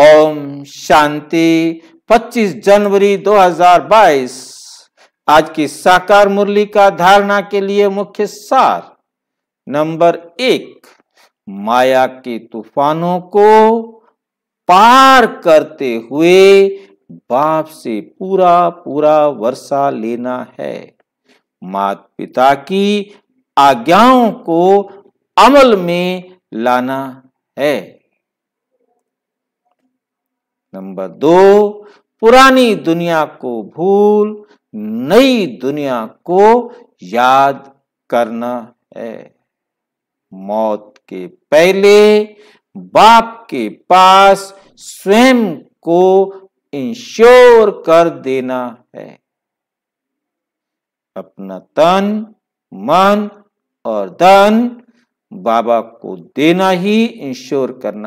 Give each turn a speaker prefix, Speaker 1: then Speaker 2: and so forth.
Speaker 1: ओम शांति 25 जनवरी 2022 आज की साकार मुरली का धारणा के लिए मुख्य सार नंबर एक माया के तूफानों को पार करते हुए बाप से पूरा पूरा वर्षा लेना है मात पिता की आज्ञाओं को अमल में लाना है नंबर दो पुरानी दुनिया को भूल नई दुनिया को याद करना है मौत के पहले बाप के पास स्वयं को इंश्योर कर देना है अपना तन मन और धन बाबा को देना ही इंश्योर करना